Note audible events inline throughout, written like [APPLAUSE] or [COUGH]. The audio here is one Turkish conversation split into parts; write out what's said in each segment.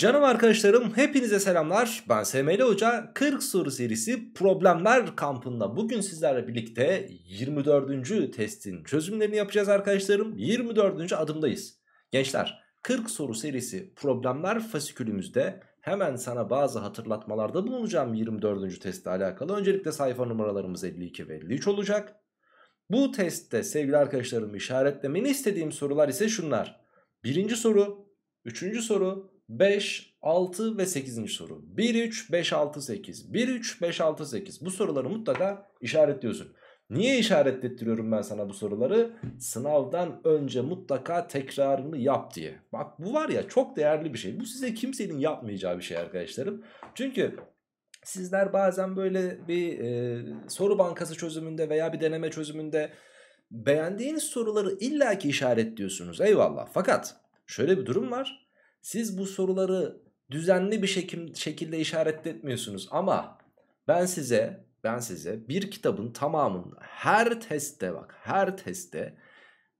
Canım arkadaşlarım hepinize selamlar ben SML Hoca 40 soru serisi problemler kampında bugün sizlerle birlikte 24. testin çözümlerini yapacağız arkadaşlarım 24. adımdayız. Gençler 40 soru serisi problemler fasikülümüzde hemen sana bazı hatırlatmalarda bulunacağım 24. testle alakalı öncelikle sayfa numaralarımız 52 ve 53 olacak. Bu testte sevgili arkadaşlarım işaretlemeni istediğim sorular ise şunlar. Birinci soru, üçüncü soru, 5, 6 ve 8. soru. 1, 3, 5, 6, 8. 1, 3, 5, 6, 8. Bu soruları mutlaka işaretliyorsun. Niye işaretlettiriyorum ben sana bu soruları? Sınavdan önce mutlaka tekrarını yap diye. Bak bu var ya çok değerli bir şey. Bu size kimsenin yapmayacağı bir şey arkadaşlarım. Çünkü sizler bazen böyle bir e, soru bankası çözümünde veya bir deneme çözümünde beğendiğiniz soruları illaki işaretliyorsunuz. Eyvallah. Fakat şöyle bir durum var. Siz bu soruları düzenli bir şekilde işaretletmiyorsunuz ama ben size ben size bir kitabın tamamında her testte bak her testte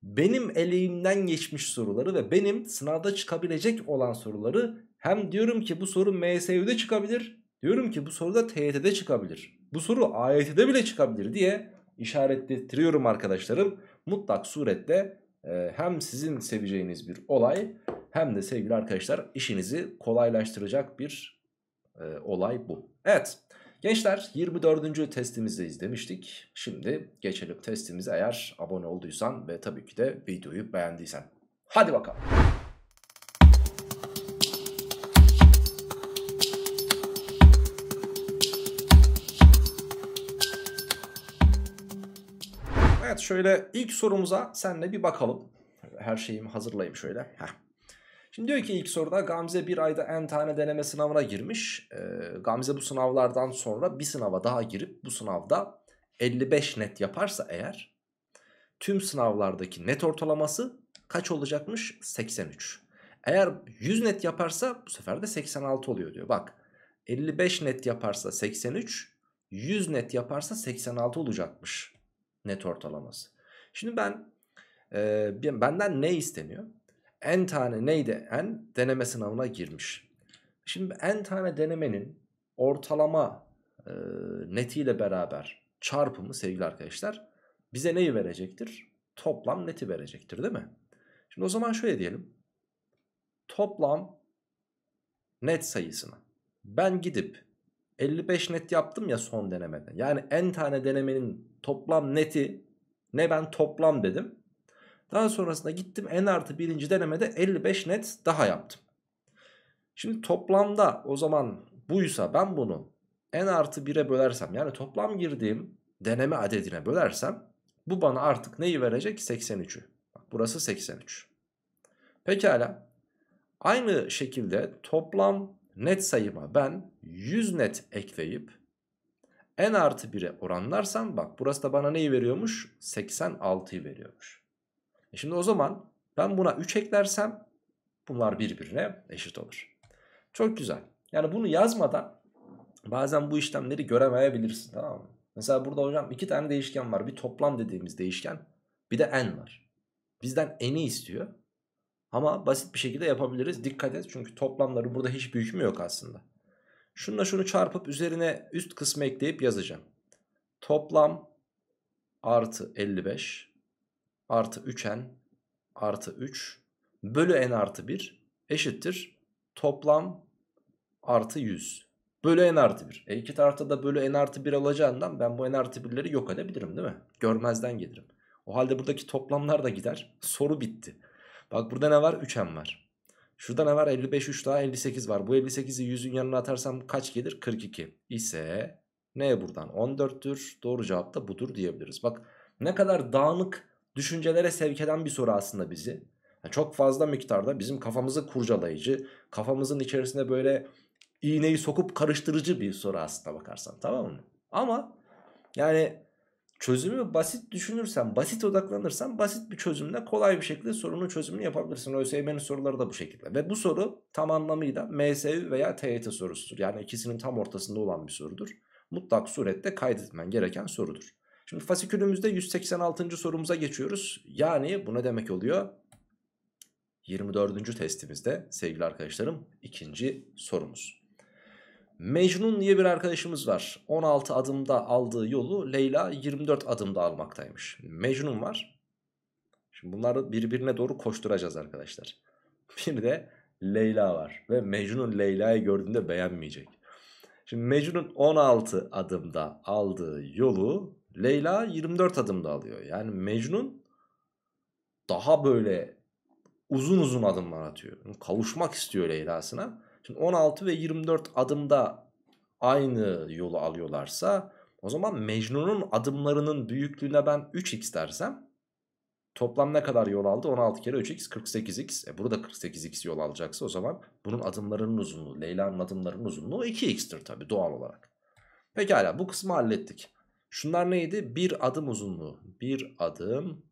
benim eleğimden geçmiş soruları ve benim sınavda çıkabilecek olan soruları hem diyorum ki bu soru MSU'da çıkabilir diyorum ki bu soru da TYT'de çıkabilir bu soru AYT'de bile çıkabilir diye işaretlettiriyorum arkadaşlarım mutlak surette hem sizin seveceğiniz bir olay hem de sevgili arkadaşlar işinizi kolaylaştıracak bir e, olay bu. Evet gençler 24. testimizdeyiz demiştik. Şimdi geçelim testimize eğer abone olduysan ve tabii ki de videoyu beğendiysen. Hadi bakalım. Evet şöyle ilk sorumuza senle bir bakalım. Her şeyimi hazırlayayım şöyle. Heh. Şimdi diyor ki ilk soruda Gamze bir ayda n tane deneme sınavına girmiş. Ee, Gamze bu sınavlardan sonra bir sınava daha girip bu sınavda 55 net yaparsa eğer tüm sınavlardaki net ortalaması kaç olacakmış? 83. Eğer 100 net yaparsa bu sefer de 86 oluyor diyor. Bak 55 net yaparsa 83, 100 net yaparsa 86 olacakmış net ortalaması. Şimdi ben e, benden ne isteniyor? n tane neydi n? Deneme sınavına girmiş. Şimdi n tane denemenin ortalama e, netiyle beraber çarpımı sevgili arkadaşlar bize neyi verecektir? Toplam neti verecektir değil mi? Şimdi o zaman şöyle diyelim. Toplam net sayısını ben gidip 55 net yaptım ya son denemede. Yani n tane denemenin toplam neti ne ben toplam dedim daha sonrasında gittim n artı birinci denemede 55 net daha yaptım. Şimdi toplamda o zaman buysa ben bunu n artı 1'e bölersem yani toplam girdiğim deneme adedine bölersem bu bana artık neyi verecek? 83'ü. Burası 83. Pekala. Aynı şekilde toplam net sayıma ben 100 net ekleyip n artı 1'e oranlarsam bak burası da bana neyi veriyormuş? 86'yı veriyormuş. E şimdi o zaman ben buna 3 eklersem bunlar birbirine eşit olur. Çok güzel. Yani bunu yazmadan bazen bu işlemleri göremeyebilirsin tamam mı? Mesela burada hocam iki tane değişken var. Bir toplam dediğimiz değişken bir de n var. Bizden n'i istiyor. Ama basit bir şekilde yapabiliriz. Dikkat et çünkü toplamları burada hiçbir hükmü yok aslında. Şununla şunu çarpıp üzerine üst kısmı ekleyip yazacağım. Toplam artı 55 artı 3n artı 3 bölü n artı 1 eşittir toplam artı 100 bölü n artı 1. E iki tarafta da bölü n artı 1 alacağından ben bu n artı 1'leri yok edebilirim değil mi? Görmezden gelirim. O halde buradaki toplamlar da gider. Soru bitti. Bak burada ne var? 3n var. Şurada ne var? 55 3 daha 58 var. Bu 58'i 100'ün yanına atarsam kaç gelir? 42. İse ne buradan? 14'tür. Doğru cevap da budur diyebiliriz. Bak ne kadar dağınık düşüncelere sevk eden bir soru aslında bizi. Yani çok fazla miktarda bizim kafamızı kurcalayıcı, kafamızın içerisinde böyle iğneyi sokup karıştırıcı bir soru aslında bakarsan tamam mı? Ama yani çözümü basit düşünürsen, basit odaklanırsan basit bir çözümle kolay bir şekilde sorunun çözümünü yapabilirsin. ÖSYM'nin soruları da bu şekilde. Ve bu soru tam anlamıyla MSÜ veya TYT sorusudur. Yani ikisinin tam ortasında olan bir sorudur. Mutlak surette kaydetmen gereken sorudur. Şimdi fasikülümüzde 186. sorumuza geçiyoruz. Yani bu ne demek oluyor? 24. testimizde sevgili arkadaşlarım ikinci sorumuz. Mecnun diye bir arkadaşımız var. 16 adımda aldığı yolu Leyla 24 adımda almaktaymış. Mecnun var. Şimdi bunları birbirine doğru koşturacağız arkadaşlar. [LAUGHS] Bir de Leyla var. Ve Mecnun Leyla'yı gördüğünde beğenmeyecek. Şimdi Mecnun 16 adımda aldığı yolu Leyla 24 adımda alıyor. Yani Mecnun daha böyle uzun uzun adımlar atıyor. Kavuşmak istiyor Leyla'sına. Şimdi 16 ve 24 adımda aynı yolu alıyorlarsa o zaman Mecnun'un adımlarının büyüklüğüne ben 3x dersem toplam ne kadar yol aldı? 16 kere 3x 48x. E burada 48x yol alacaksa o zaman bunun adımlarının uzunluğu, Leyla'nın adımlarının uzunluğu 2x'tir tabi doğal olarak. Pekala bu kısmı hallettik. Şunlar neydi? Bir adım uzunluğu. Bir adım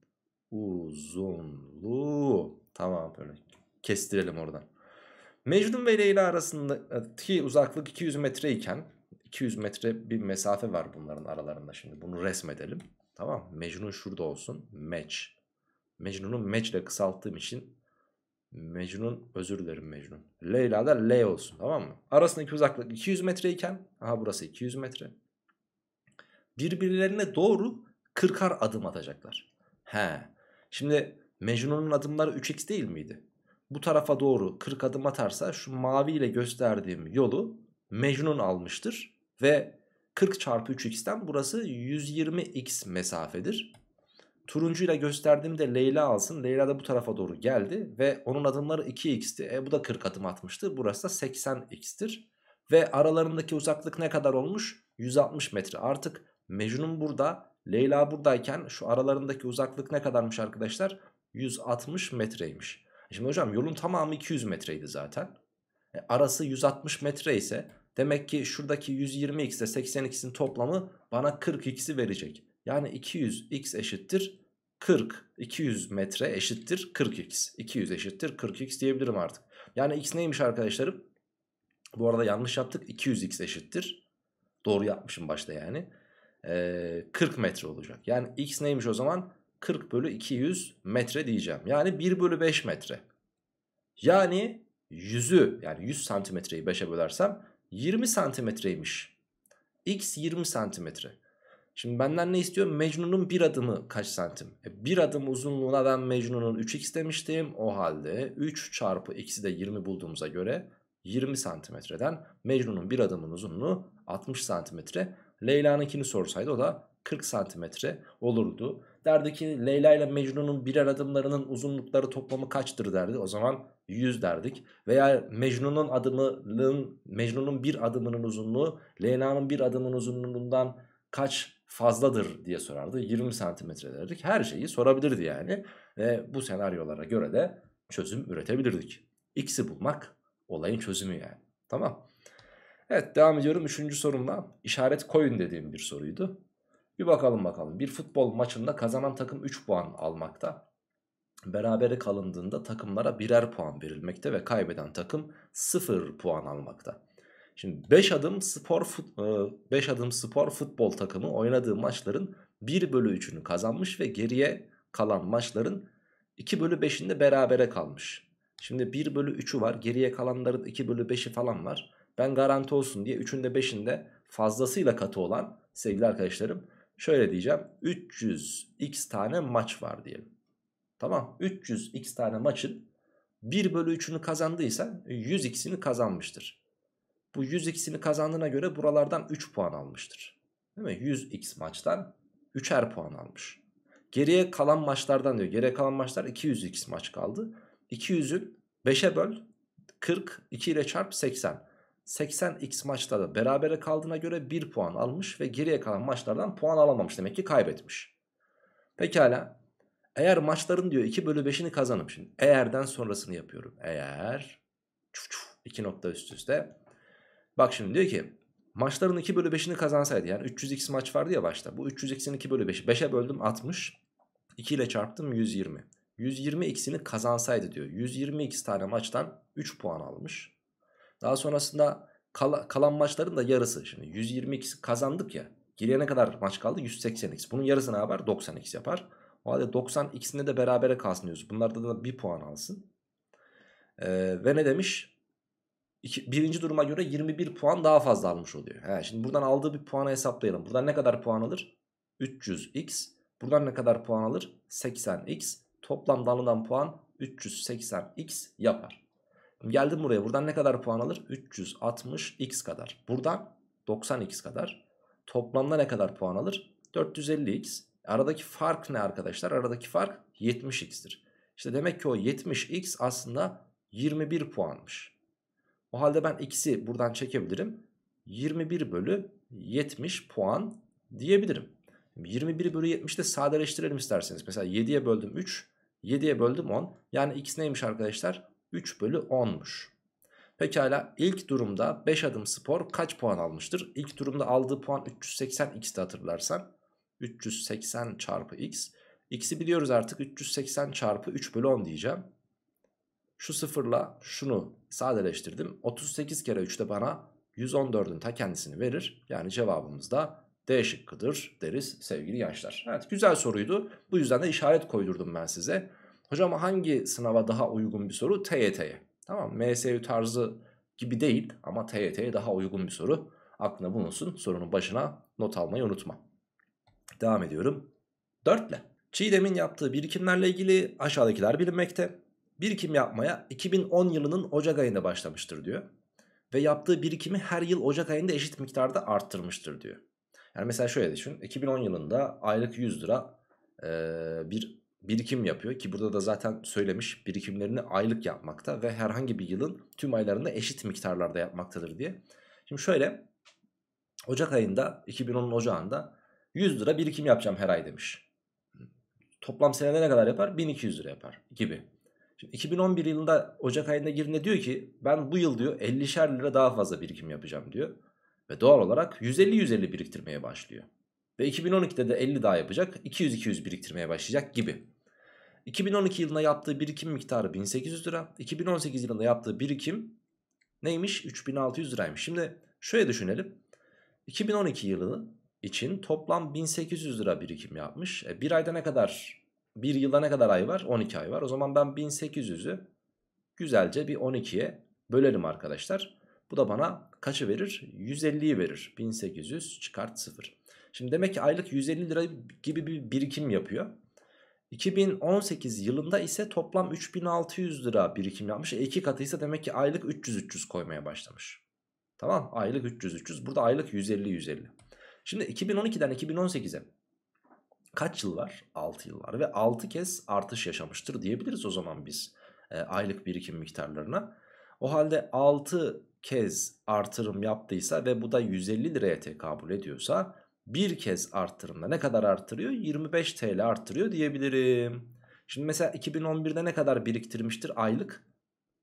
uzunluğu. Tamam böyle kestirelim oradan. Mecnun ve Leyla arasındaki uzaklık 200 metre iken 200 metre bir mesafe var bunların aralarında şimdi. Bunu resmedelim. Tamam Mecnun şurada olsun. Meç. Mecnun'u meç ile kısalttığım için Mecnun özür dilerim Mecnun. Leyla da L olsun tamam mı? Arasındaki uzaklık 200 metre iken aha burası 200 metre birbirlerine doğru 40'ar adım atacaklar. He. Şimdi Mecnun'un adımları 3x değil miydi? Bu tarafa doğru 40 adım atarsa şu mavi ile gösterdiğim yolu Mecnun almıştır. Ve 40 çarpı 3x'ten burası 120x mesafedir. Turuncuyla gösterdiğimde Leyla alsın. Leyla da bu tarafa doğru geldi ve onun adımları 2x'ti. E bu da 40 adım atmıştı. Burası da 80x'tir. Ve aralarındaki uzaklık ne kadar olmuş? 160 metre. Artık Mecnun burada, Leyla buradayken şu aralarındaki uzaklık ne kadarmış arkadaşlar? 160 metreymiş. Şimdi hocam yolun tamamı 200 metreydi zaten. E, arası 160 metre ise demek ki şuradaki 120x ile 80 toplamı bana 40x'i verecek. Yani 200x eşittir 40. 200 metre eşittir 40x. 200 eşittir 40x diyebilirim artık. Yani x neymiş arkadaşlarım? Bu arada yanlış yaptık. 200x eşittir. Doğru yapmışım başta yani. 40 metre olacak. Yani x neymiş o zaman? 40 bölü 200 metre diyeceğim. Yani 1 bölü 5 metre. Yani 100'ü yani 100 santimetreyi 5'e bölersem 20 santimetreymiş. X 20 santimetre. Şimdi benden ne istiyor? Mecnun'un bir adımı kaç santim? E, bir adım uzunluğuna ben Mecnun'un 3x demiştim. O halde 3 çarpı x'i de 20 bulduğumuza göre 20 santimetreden Mecnun'un bir adımın uzunluğu 60 santimetre. Leyla'nınkini sorsaydı o da 40 santimetre olurdu. Derdi ki Leyla ile Mecnun'un birer adımlarının uzunlukları toplamı kaçtır derdi. O zaman 100 derdik. Veya Mecnun'un adımının Mecnun'un bir adımının uzunluğu Leyla'nın bir adımının uzunluğundan kaç fazladır diye sorardı. 20 santimetre derdik. Her şeyi sorabilirdi yani. Ve bu senaryolara göre de çözüm üretebilirdik. X'i bulmak olayın çözümü yani. Tamam. Evet devam ediyorum. Üçüncü sorumla işaret koyun dediğim bir soruydu. Bir bakalım bakalım. Bir futbol maçında kazanan takım 3 puan almakta. Berabere kalındığında takımlara birer puan verilmekte ve kaybeden takım 0 puan almakta. Şimdi 5 adım spor 5 e, adım spor futbol takımı oynadığı maçların 1 bölü 3'ünü kazanmış ve geriye kalan maçların 2 bölü 5'inde berabere kalmış. Şimdi 1 bölü 3'ü var geriye kalanların 2 bölü 5'i falan var ben garanti olsun diye 3'ünde 5'inde fazlasıyla katı olan sevgili arkadaşlarım şöyle diyeceğim 300x tane maç var diyelim. Tamam 300x tane maçın 1 bölü 3'ünü kazandıysa 100x'ini kazanmıştır. Bu 100x'ini kazandığına göre buralardan 3 puan almıştır. Değil mi? 100x maçtan 3'er puan almış. Geriye kalan maçlardan diyor. Geriye kalan maçlar 200x maç kaldı. 200'ün 5'e böl 40, 2 ile çarp 80. 80x maçlarda berabere kaldığına göre 1 puan almış ve geriye kalan maçlardan puan alamamış. Demek ki kaybetmiş. Pekala. Eğer maçların diyor 2 bölü 5'ini kazanıp şimdi eğerden sonrasını yapıyorum. Eğer iki nokta üst üste. Bak şimdi diyor ki maçların 2 bölü 5'ini kazansaydı yani 300x maç vardı ya başta. Bu 300x'in 2 bölü 5'i 5'e böldüm 60. 2 ile çarptım 120. 120x'ini kazansaydı diyor. 120x tane maçtan 3 puan almış. Daha sonrasında kal kalan maçların da yarısı. Şimdi 120 kazandık ya. Girene kadar maç kaldı 180x. Bunun yarısı ne yapar? 90x yapar. O halde 90x'inde de berabere kalsın diyoruz. Bunlarda da bir puan alsın. Ee, ve ne demiş? İki, birinci duruma göre 21 puan daha fazla almış oluyor. He, şimdi buradan aldığı bir puanı hesaplayalım. Buradan ne kadar puan alır? 300x. Buradan ne kadar puan alır? 80x. Toplamda alınan puan 380x yapar. Geldim buraya. Buradan ne kadar puan alır? 360x kadar. Buradan 90x kadar. Toplamda ne kadar puan alır? 450x. Aradaki fark ne arkadaşlar? Aradaki fark 70x'tir. İşte demek ki o 70x aslında 21 puanmış. O halde ben x'i buradan çekebilirim. 21 bölü 70 puan diyebilirim. 21 bölü 70'i de sadeleştirelim isterseniz. Mesela 7'ye böldüm 3, 7'ye böldüm 10. Yani x neymiş arkadaşlar? 3 bölü 10'muş. Pekala ilk durumda 5 adım spor kaç puan almıştır? İlk durumda aldığı puan 380 x'ti hatırlarsan. 380 çarpı x. X'i biliyoruz artık 380 çarpı 3 bölü 10 diyeceğim. Şu sıfırla şunu sadeleştirdim. 38 kere 3 de bana 114'ün ta kendisini verir. Yani cevabımız da D şıkkıdır deriz sevgili gençler. Evet güzel soruydu. Bu yüzden de işaret koydurdum ben size. Hocam hangi sınava daha uygun bir soru? TYT'ye. Tamam MSU tarzı gibi değil ama TYT'ye daha uygun bir soru. Aklına bulunsun sorunun başına not almayı unutma. Devam ediyorum. 4 ile. Çiğdem'in yaptığı birikimlerle ilgili aşağıdakiler bilinmekte. Birikim yapmaya 2010 yılının Ocak ayında başlamıştır diyor. Ve yaptığı birikimi her yıl Ocak ayında eşit miktarda arttırmıştır diyor. Yani mesela şöyle düşün. 2010 yılında aylık 100 lira e, bir birikim yapıyor ki burada da zaten söylemiş birikimlerini aylık yapmakta ve herhangi bir yılın tüm aylarında eşit miktarlarda yapmaktadır diye. Şimdi şöyle Ocak ayında 2010'un Ocağında 100 lira birikim yapacağım her ay demiş. Toplam senede ne kadar yapar? 1200 lira yapar gibi. Şimdi 2011 yılında Ocak ayında girince diyor ki ben bu yıl diyor 50'şer lira daha fazla birikim yapacağım diyor. Ve doğal olarak 150-150 biriktirmeye başlıyor. Ve 2012'de de 50 daha yapacak. 200-200 biriktirmeye başlayacak gibi. 2012 yılında yaptığı birikim miktarı 1800 lira. 2018 yılında yaptığı birikim neymiş? 3600 liraymış. Şimdi şöyle düşünelim. 2012 yılı için toplam 1800 lira birikim yapmış. E, bir ayda ne kadar? Bir yılda ne kadar ay var? 12 ay var. O zaman ben 1800'ü güzelce bir 12'ye bölelim arkadaşlar. Bu da bana kaçı verir? 150'yi verir. 1800 çıkart 0. Şimdi demek ki aylık 150 lira gibi bir birikim yapıyor. 2018 yılında ise toplam 3600 lira birikim yapmış. E iki katıysa demek ki aylık 300-300 koymaya başlamış. Tamam aylık 300-300. Burada aylık 150-150. Şimdi 2012'den 2018'e kaç yıl var? 6 yıl var ve 6 kez artış yaşamıştır diyebiliriz o zaman biz e, aylık birikim miktarlarına. O halde 6 kez artırım yaptıysa ve bu da 150 liraya tekabül ediyorsa bir kez arttırımda ne kadar arttırıyor? 25 TL arttırıyor diyebilirim. Şimdi mesela 2011'de ne kadar biriktirmiştir aylık?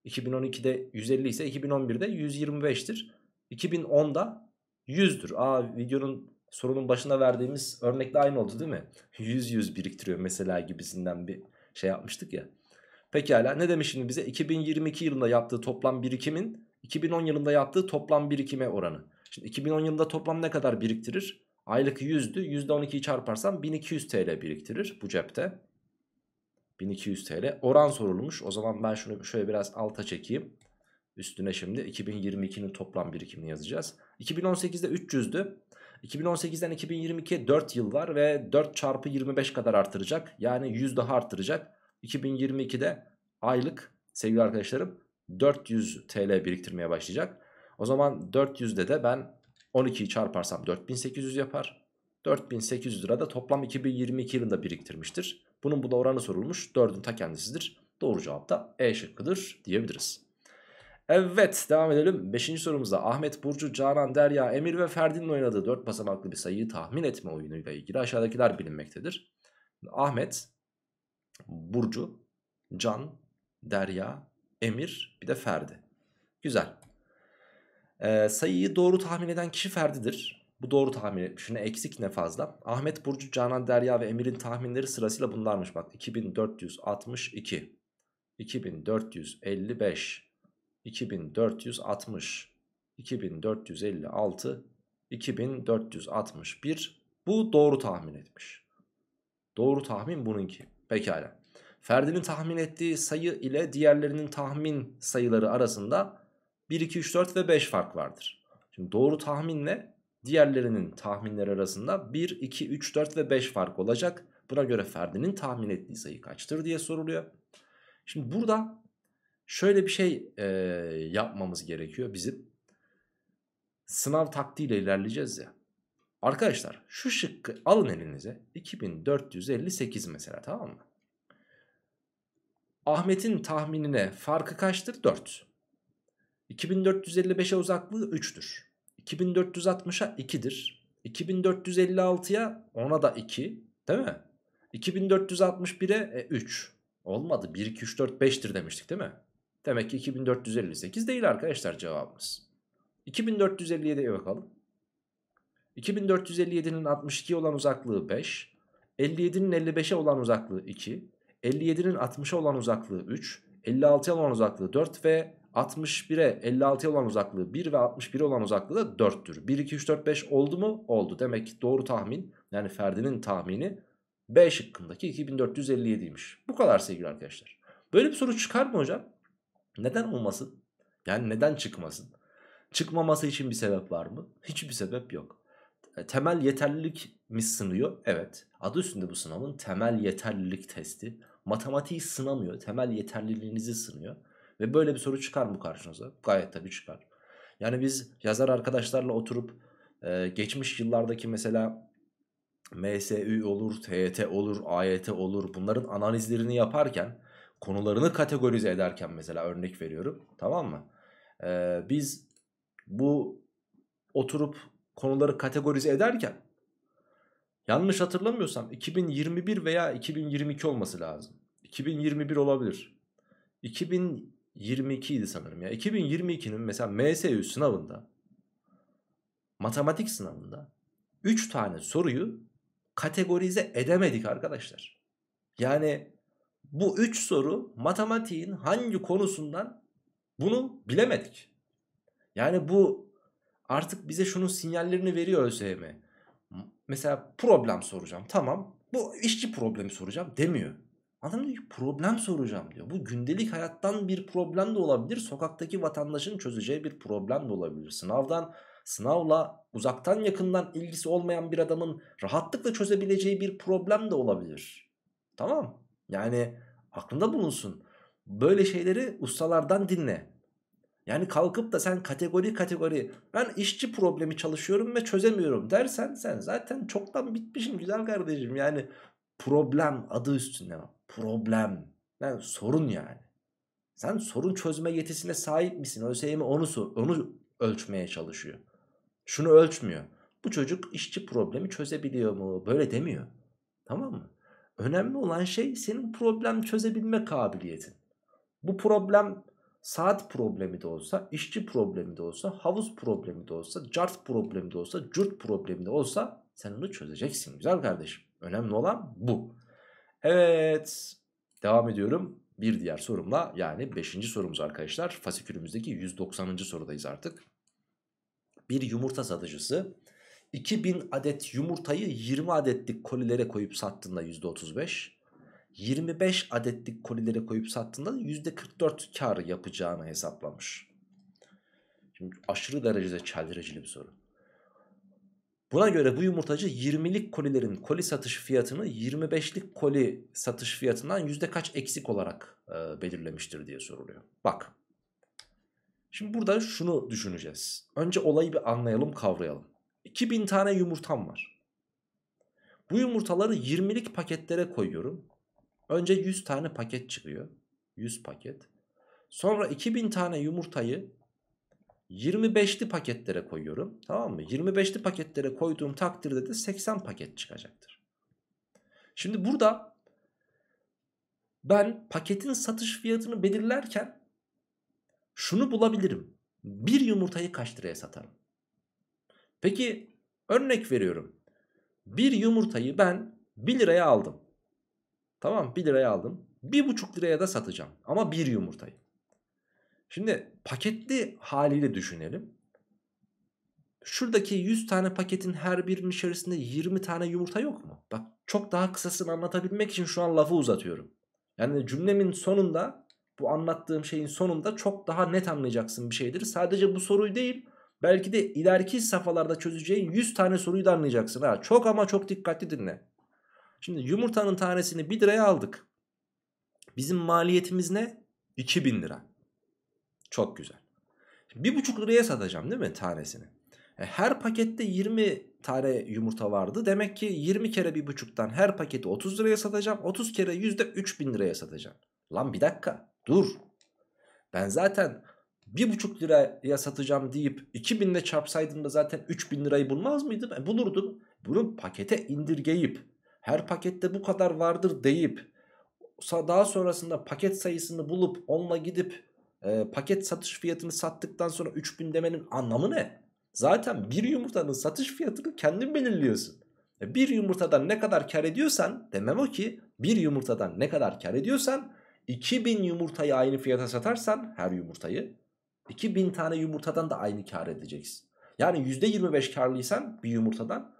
2012'de 150 ise 2011'de 125'tir. 2010'da 100'dür. Aa videonun sorunun başına verdiğimiz örnekle aynı oldu değil mi? 100-100 biriktiriyor mesela gibisinden bir şey yapmıştık ya. Pekala ne demiş şimdi bize? 2022 yılında yaptığı toplam birikimin 2010 yılında yaptığı toplam birikime oranı. Şimdi 2010 yılında toplam ne kadar biriktirir? Aylık 100'dü. %12'yi çarparsam 1200 TL biriktirir bu cepte. 1200 TL. Oran sorulmuş. O zaman ben şunu şöyle biraz alta çekeyim. Üstüne şimdi 2022'nin toplam birikimini yazacağız. 2018'de 300'dü. 2018'den 2022'ye 4 yıl var ve 4 çarpı 25 kadar artıracak. Yani 100 daha artıracak. 2022'de aylık sevgili arkadaşlarım 400 TL biriktirmeye başlayacak. O zaman 400'de de ben 12'yi çarparsam 4800 yapar. 4800 lira da toplam 2022 yılında biriktirmiştir. Bunun buna oranı sorulmuş. 4'ün ta kendisidir. Doğru cevap da E şıkkıdır diyebiliriz. Evet devam edelim. 5. sorumuzda Ahmet, Burcu, Canan, Derya, Emir ve Ferdi'nin oynadığı 4 basamaklı bir sayıyı tahmin etme oyunuyla ilgili aşağıdakiler bilinmektedir. Ahmet, Burcu, Can, Derya, Emir bir de Ferdi. Güzel. E, sayıyı doğru tahmin eden kişi Ferdi'dir. Bu doğru tahmin etmiş. Ne eksik ne fazla. Ahmet, Burcu, Canan, Derya ve Emir'in tahminleri sırasıyla bunlarmış. Bak 2462, 2455, 2460, 2456, 2461. Bu doğru tahmin etmiş. Doğru tahmin bununki. Pekala. Ferdi'nin tahmin ettiği sayı ile diğerlerinin tahmin sayıları arasında 1, 2, 3, 4 ve 5 fark vardır. Şimdi doğru tahminle diğerlerinin tahminleri arasında 1, 2, 3, 4 ve 5 fark olacak. Buna göre Ferdi'nin tahmin ettiği sayı kaçtır diye soruluyor. Şimdi burada şöyle bir şey e, yapmamız gerekiyor bizim. Sınav taktiğiyle ilerleyeceğiz ya. Arkadaşlar şu şıkkı alın elinize. 2458 mesela tamam mı? Ahmet'in tahminine farkı kaçtır? 4. 2455'e uzaklığı 3'tür. 2460'a 2'dir. 2456'ya ona da 2 değil mi? 2461'e e, 3 olmadı. 1, 2, 3, 4, 5'tir demiştik değil mi? Demek ki 2458 değil arkadaşlar cevabımız. 2457'ye bakalım. 2457'nin 62 olan uzaklığı 5. 57'nin 55'e olan uzaklığı 2. 57'nin 60'a olan uzaklığı 3. 56'ya olan uzaklığı 4 ve 61'e 56'ya olan uzaklığı 1 ve 61'e olan uzaklığı da 4'tür. 1, 2, 3, 4, 5 oldu mu? Oldu. Demek ki doğru tahmin yani Ferdi'nin tahmini B şıkkındaki 2457'ymiş. Bu kadar sevgili arkadaşlar. Böyle bir soru çıkar mı hocam? Neden olmasın? Yani neden çıkmasın? Çıkmaması için bir sebep var mı? Hiçbir sebep yok. E, temel yeterlilik mi sınıyor? Evet. Adı üstünde bu sınavın temel yeterlilik testi. Matematiği sınamıyor. Temel yeterliliğinizi sınıyor. Ve böyle bir soru çıkar mı karşınıza? Gayet tabii çıkar. Yani biz yazar arkadaşlarla oturup e, geçmiş yıllardaki mesela MSÜ olur, TYT olur, AYT olur bunların analizlerini yaparken konularını kategorize ederken mesela örnek veriyorum tamam mı? Ee, biz bu oturup konuları kategorize ederken yanlış hatırlamıyorsam 2021 veya 2022 olması lazım. 2021 olabilir. 2000 22 idi sanırım ya. 2022'nin mesela MSU sınavında matematik sınavında 3 tane soruyu kategorize edemedik arkadaşlar. Yani bu 3 soru matematiğin hangi konusundan bunu bilemedik. Yani bu artık bize şunun sinyallerini veriyor ÖSYM. Mesela problem soracağım tamam bu işçi problemi soracağım demiyor. Adam diyor ki problem soracağım diyor. Bu gündelik hayattan bir problem de olabilir. Sokaktaki vatandaşın çözeceği bir problem de olabilir. Sınavdan sınavla uzaktan yakından ilgisi olmayan bir adamın rahatlıkla çözebileceği bir problem de olabilir. Tamam. Yani aklında bulunsun. Böyle şeyleri ustalardan dinle. Yani kalkıp da sen kategori kategori ben işçi problemi çalışıyorum ve çözemiyorum dersen sen zaten çoktan bitmişim güzel kardeşim. Yani problem adı üstünde problem. Yani sorun yani. Sen sorun çözme yetisine sahip misin? ÖSYM onu, sor, onu ölçmeye çalışıyor. Şunu ölçmüyor. Bu çocuk işçi problemi çözebiliyor mu? Böyle demiyor. Tamam mı? Önemli olan şey senin problem çözebilme kabiliyetin. Bu problem saat problemi de olsa, işçi problemi de olsa, havuz problemi de olsa, cart problemi de olsa, cürt problemi de olsa sen onu çözeceksin güzel kardeşim. Önemli olan bu. Evet. Devam ediyorum. Bir diğer sorumla yani 5. sorumuz arkadaşlar. Fasikülümüzdeki 190. sorudayız artık. Bir yumurta satıcısı 2000 adet yumurtayı 20 adetlik kolilere koyup sattığında %35. 25 adetlik kolilere koyup sattığında %44 kar yapacağını hesaplamış. Şimdi aşırı derecede çeldiricili bir soru. Buna göre bu yumurtacı 20'lik kolilerin koli satış fiyatını 25'lik koli satış fiyatından yüzde kaç eksik olarak e, belirlemiştir diye soruluyor. Bak. Şimdi burada şunu düşüneceğiz. Önce olayı bir anlayalım kavrayalım. 2000 tane yumurtam var. Bu yumurtaları 20'lik paketlere koyuyorum. Önce 100 tane paket çıkıyor. 100 paket. Sonra 2000 tane yumurtayı 25'li paketlere koyuyorum. Tamam mı? 25'li paketlere koyduğum takdirde de 80 paket çıkacaktır. Şimdi burada ben paketin satış fiyatını belirlerken şunu bulabilirim. Bir yumurtayı kaç liraya satarım? Peki örnek veriyorum. Bir yumurtayı ben 1 liraya aldım. Tamam 1 liraya aldım. 1,5 liraya da satacağım. Ama bir yumurtayı. Şimdi paketli haliyle düşünelim. Şuradaki 100 tane paketin her birinin içerisinde 20 tane yumurta yok mu? Bak çok daha kısasını anlatabilmek için şu an lafı uzatıyorum. Yani cümlemin sonunda bu anlattığım şeyin sonunda çok daha net anlayacaksın bir şeydir. Sadece bu soruyu değil belki de ileriki safhalarda çözeceğin 100 tane soruyu da anlayacaksın. Ha, çok ama çok dikkatli dinle. Şimdi yumurtanın tanesini 1 liraya aldık. Bizim maliyetimiz ne? 2000 lira. Çok güzel. Bir buçuk liraya satacağım değil mi tanesini? E, her pakette 20 tane yumurta vardı. Demek ki 20 kere bir buçuktan her paketi 30 liraya satacağım. 30 kere yüzde 3000 liraya satacağım. Lan bir dakika dur. Ben zaten bir buçuk liraya satacağım deyip 2000 ile çarpsaydım da zaten 3000 lirayı bulmaz mıydım? E, bulurdum. Bunu pakete indirgeyip her pakette bu kadar vardır deyip daha sonrasında paket sayısını bulup onunla gidip e, paket satış fiyatını sattıktan sonra 3000 demenin anlamı ne? Zaten bir yumurtanın satış fiyatını kendin belirliyorsun. E, bir yumurtadan ne kadar kar ediyorsan demem o ki bir yumurtadan ne kadar kar ediyorsan 2000 yumurtayı aynı fiyata satarsan her yumurtayı 2000 tane yumurtadan da aynı kar edeceksin. Yani %25 karlıysan bir yumurtadan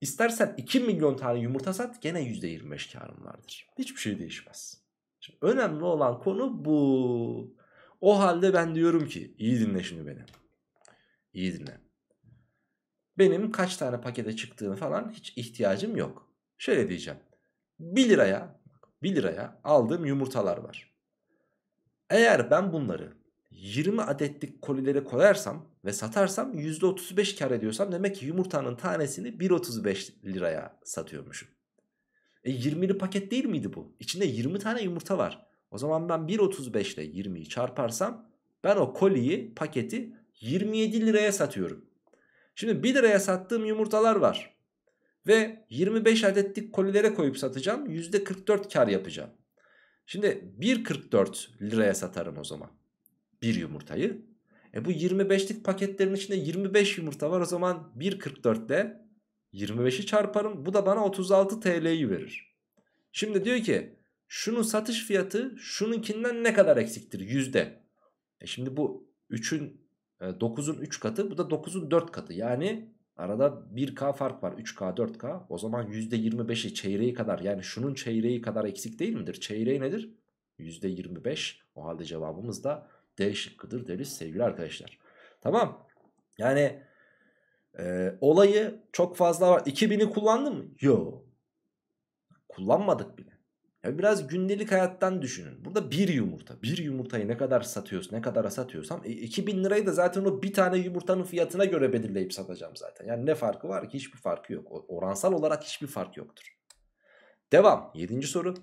istersen 2 milyon tane yumurta sat gene %25 karın vardır. Hiçbir şey değişmez. Şimdi önemli olan konu bu. O halde ben diyorum ki iyi dinle şimdi beni. İyi dinle. Benim kaç tane pakete çıktığını falan hiç ihtiyacım yok. Şöyle diyeceğim. 1 liraya 1 liraya aldığım yumurtalar var. Eğer ben bunları 20 adetlik kolilere koyarsam ve satarsam %35 kar ediyorsam demek ki yumurtanın tanesini 1.35 liraya satıyormuşum. E 20'li paket değil miydi bu? İçinde 20 tane yumurta var. O zaman ben 1.35 ile 20'yi çarparsam ben o koliyi paketi 27 liraya satıyorum. Şimdi 1 liraya sattığım yumurtalar var. Ve 25 adetlik kolilere koyup satacağım. %44 kar yapacağım. Şimdi 1.44 liraya satarım o zaman. Bir yumurtayı. E bu 25'lik paketlerin içinde 25 yumurta var. O zaman 1.44 ile 25'i çarparım. Bu da bana 36 TL'yi verir. Şimdi diyor ki Şunun satış fiyatı şununkinden ne kadar eksiktir? Yüzde. E şimdi bu 3'ün 9'un 3 katı bu da 9'un 4 katı. Yani arada 1K fark var 3K 4K. O zaman %25'i çeyreği kadar yani şunun çeyreği kadar eksik değil midir? Çeyreği nedir? %25. O halde cevabımız da D şıkkıdır deriz sevgili arkadaşlar. Tamam. Yani e, olayı çok fazla var. 2000'i kullandın mı? Yok. Kullanmadık bile. Ya biraz gündelik hayattan düşünün. Burada bir yumurta. Bir yumurtayı ne kadar satıyorsun, ne kadar satıyorsam e, 2000 lirayı da zaten o bir tane yumurtanın fiyatına göre belirleyip satacağım zaten. Yani ne farkı var ki? Hiçbir farkı yok. Oransal olarak hiçbir fark yoktur. Devam. Yedinci soru.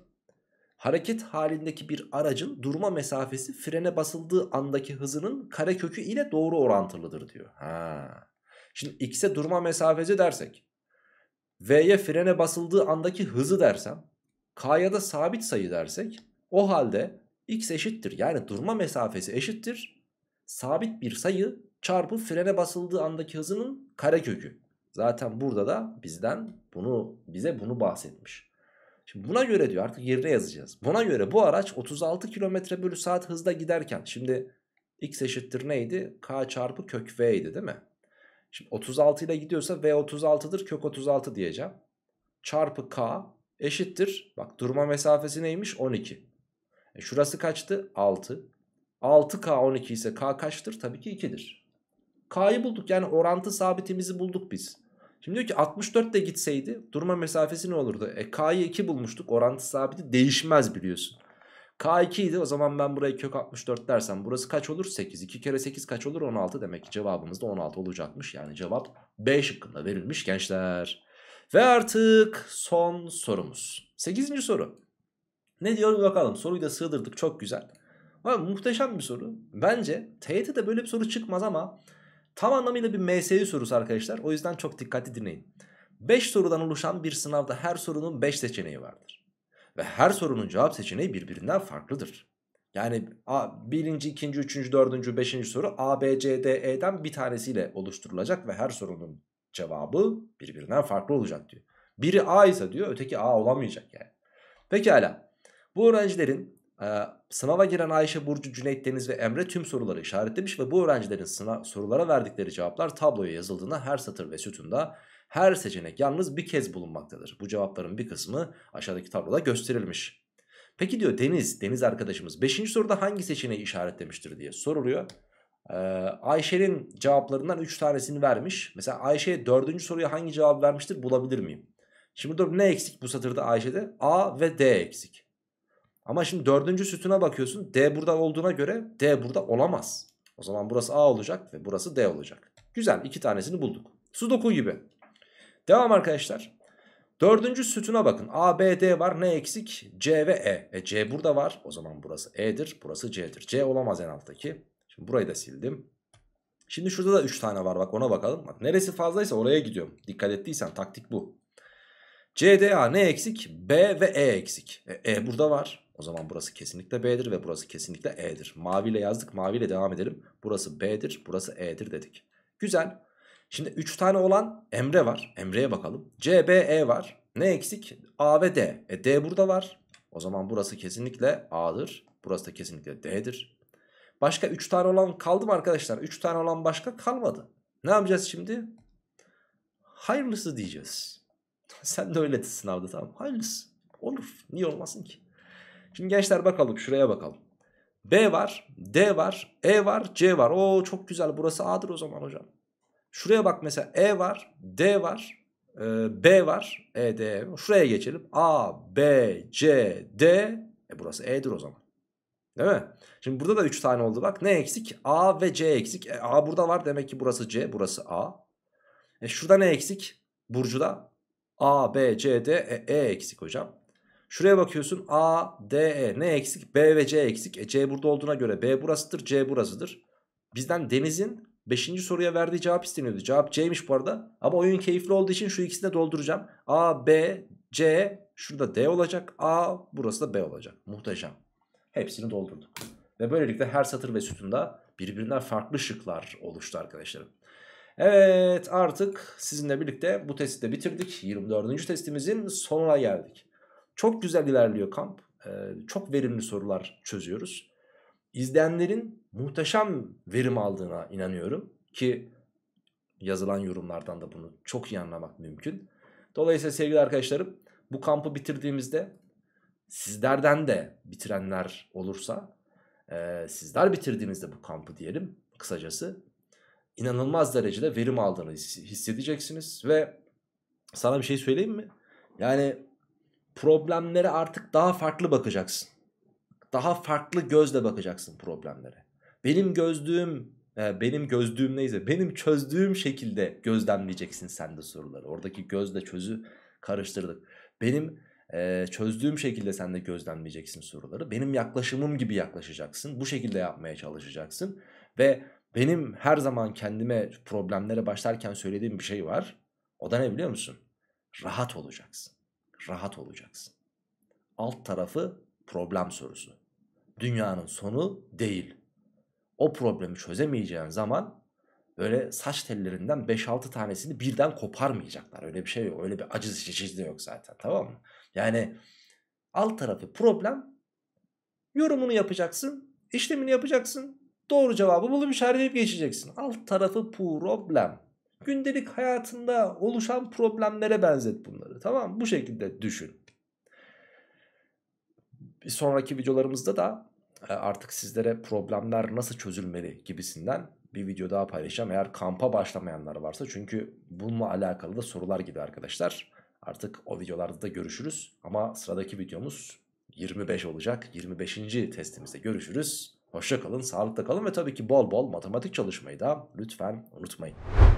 Hareket halindeki bir aracın durma mesafesi frene basıldığı andaki hızının karekökü ile doğru orantılıdır diyor. Ha. Şimdi x'e durma mesafesi dersek V'ye frene basıldığı andaki hızı dersem K'ya da sabit sayı dersek o halde x eşittir yani durma mesafesi eşittir. Sabit bir sayı çarpı frene basıldığı andaki hızının karekökü. Zaten burada da bizden bunu bize bunu bahsetmiş. Şimdi buna göre diyor artık yerine yazacağız. Buna göre bu araç 36 km bölü saat hızda giderken şimdi x eşittir neydi? k çarpı kök v idi değil mi? Şimdi 36 ile gidiyorsa v 36'dır kök 36 diyeceğim. Çarpı k eşittir. Bak durma mesafesi neymiş? 12. E şurası kaçtı? 6. 6K 12 ise K kaçtır? Tabii ki 2'dir. K'yı bulduk yani orantı sabitimizi bulduk biz. Şimdi diyor ki 64 de gitseydi durma mesafesi ne olurdu? E K'yı 2 bulmuştuk orantı sabiti değişmez biliyorsun. K2 idi o zaman ben buraya kök 64 dersem burası kaç olur? 8. 2 kere 8 kaç olur? 16 demek ki cevabımız da 16 olacakmış. Yani cevap B şıkkında verilmiş gençler. Ve artık son sorumuz. sekizinci soru. Ne diyor bir bakalım. Soruyu da sığdırdık çok güzel. Ama muhteşem bir soru. Bence TYT'de böyle bir soru çıkmaz ama tam anlamıyla bir MSU sorusu arkadaşlar. O yüzden çok dikkatli dinleyin. 5 sorudan oluşan bir sınavda her sorunun 5 seçeneği vardır. Ve her sorunun cevap seçeneği birbirinden farklıdır. Yani birinci, ikinci, üçüncü, dördüncü, beşinci soru A, B, C, D, E'den bir tanesiyle oluşturulacak ve her sorunun cevabı birbirinden farklı olacak diyor. Biri A ise diyor öteki A olamayacak yani. Pekala bu öğrencilerin e, sınava giren Ayşe, Burcu, Cüneyt, Deniz ve Emre tüm soruları işaretlemiş ve bu öğrencilerin sınav, sorulara verdikleri cevaplar tabloya yazıldığında her satır ve sütunda her seçenek yalnız bir kez bulunmaktadır. Bu cevapların bir kısmı aşağıdaki tabloda gösterilmiş. Peki diyor Deniz, Deniz arkadaşımız 5. soruda hangi seçeneği işaretlemiştir diye soruluyor. Ee, Ayşe'nin cevaplarından 3 tanesini vermiş. Mesela Ayşe 4. soruya hangi cevap vermiştir bulabilir miyim? Şimdi burada ne eksik bu satırda Ayşe'de? A ve D eksik. Ama şimdi 4. sütuna bakıyorsun. D burada olduğuna göre D burada olamaz. O zaman burası A olacak ve burası D olacak. Güzel iki tanesini bulduk. Sudoku gibi. Devam arkadaşlar. Dördüncü sütuna bakın. A, B, D var. Ne eksik? C ve E. E C burada var. O zaman burası E'dir. Burası C'dir. C olamaz en alttaki. Şimdi burayı da sildim. Şimdi şurada da 3 tane var bak ona bakalım. Bak neresi fazlaysa oraya gidiyorum. Dikkat ettiysen taktik bu. CDA ne eksik? B ve E eksik. E, e burada var. O zaman burası kesinlikle B'dir ve burası kesinlikle E'dir. Maviyle yazdık maviyle devam edelim. Burası B'dir burası E'dir dedik. Güzel. Şimdi 3 tane olan Emre var. Emre'ye bakalım. C, B, E var. Ne eksik? A ve D. E D burada var. O zaman burası kesinlikle A'dır. Burası da kesinlikle D'dir. Başka 3 tane olan kaldı mı arkadaşlar? 3 tane olan başka kalmadı. Ne yapacağız şimdi? Hayırlısı diyeceğiz. [LAUGHS] Sen de öyle sınavda tamam. Hayırlısı. Olur. Niye olmasın ki? Şimdi gençler bakalım şuraya bakalım. B var, D var, E var, C var. O çok güzel burası A'dır o zaman hocam. Şuraya bak mesela E var, D var, e, B var, E, D. Şuraya geçelim. A, B, C, D. E burası E'dir o zaman. Değil mi? Şimdi burada da 3 tane oldu bak. Ne eksik? A ve C eksik. E, A burada var demek ki burası C burası A. E, şurada ne eksik? Burcu'da A, B, C, D, E, e eksik hocam. Şuraya bakıyorsun A, D, E ne eksik? B ve C eksik. E, C burada olduğuna göre B burasıdır, C burasıdır. Bizden Deniz'in 5. soruya verdiği cevap isteniyordu. Cevap C'ymiş bu arada. Ama oyun keyifli olduğu için şu ikisini de dolduracağım. A, B, C şurada D olacak. A burası da B olacak. Muhteşem. Hepsini doldurduk. Ve böylelikle her satır ve sütunda birbirinden farklı şıklar oluştu arkadaşlarım. Evet artık sizinle birlikte bu testi de bitirdik. 24. testimizin sonuna geldik. Çok güzel ilerliyor kamp. Ee, çok verimli sorular çözüyoruz. İzleyenlerin muhteşem verim aldığına inanıyorum. Ki yazılan yorumlardan da bunu çok iyi anlamak mümkün. Dolayısıyla sevgili arkadaşlarım bu kampı bitirdiğimizde sizlerden de bitirenler olursa e, sizler bitirdiğinizde bu kampı diyelim kısacası inanılmaz derecede verim aldığını hissedeceksiniz ve sana bir şey söyleyeyim mi? Yani problemlere artık daha farklı bakacaksın. Daha farklı gözle bakacaksın problemlere. Benim gözlüğüm, benim gözlüğüm neyse benim çözdüğüm şekilde gözlemleyeceksin sen de soruları. Oradaki gözle çözü karıştırdık. Benim e, çözdüğüm şekilde sen de gözlemleyeceksin soruları. Benim yaklaşımım gibi yaklaşacaksın. Bu şekilde yapmaya çalışacaksın. Ve benim her zaman kendime problemlere başlarken söylediğim bir şey var. O da ne biliyor musun? Rahat olacaksın. Rahat olacaksın. Alt tarafı problem sorusu. Dünyanın sonu değil. O problemi çözemeyeceğin zaman böyle saç tellerinden 5-6 tanesini birden koparmayacaklar. Öyle bir şey yok. Öyle bir acı çeşidi de yok zaten tamam mı? Yani alt tarafı problem. Yorumunu yapacaksın. işlemini yapacaksın. Doğru cevabı bulup işaretleyip geçeceksin. Alt tarafı problem. Gündelik hayatında oluşan problemlere benzet bunları. Tamam Bu şekilde düşün. Bir sonraki videolarımızda da e, artık sizlere problemler nasıl çözülmeli gibisinden bir video daha paylaşacağım. Eğer kampa başlamayanlar varsa çünkü bununla alakalı da sorular gidiyor arkadaşlar. Artık o videolarda da görüşürüz. Ama sıradaki videomuz 25 olacak. 25. testimizde görüşürüz. Hoşça kalın, sağlıkta kalın ve tabii ki bol bol matematik çalışmayı da lütfen unutmayın.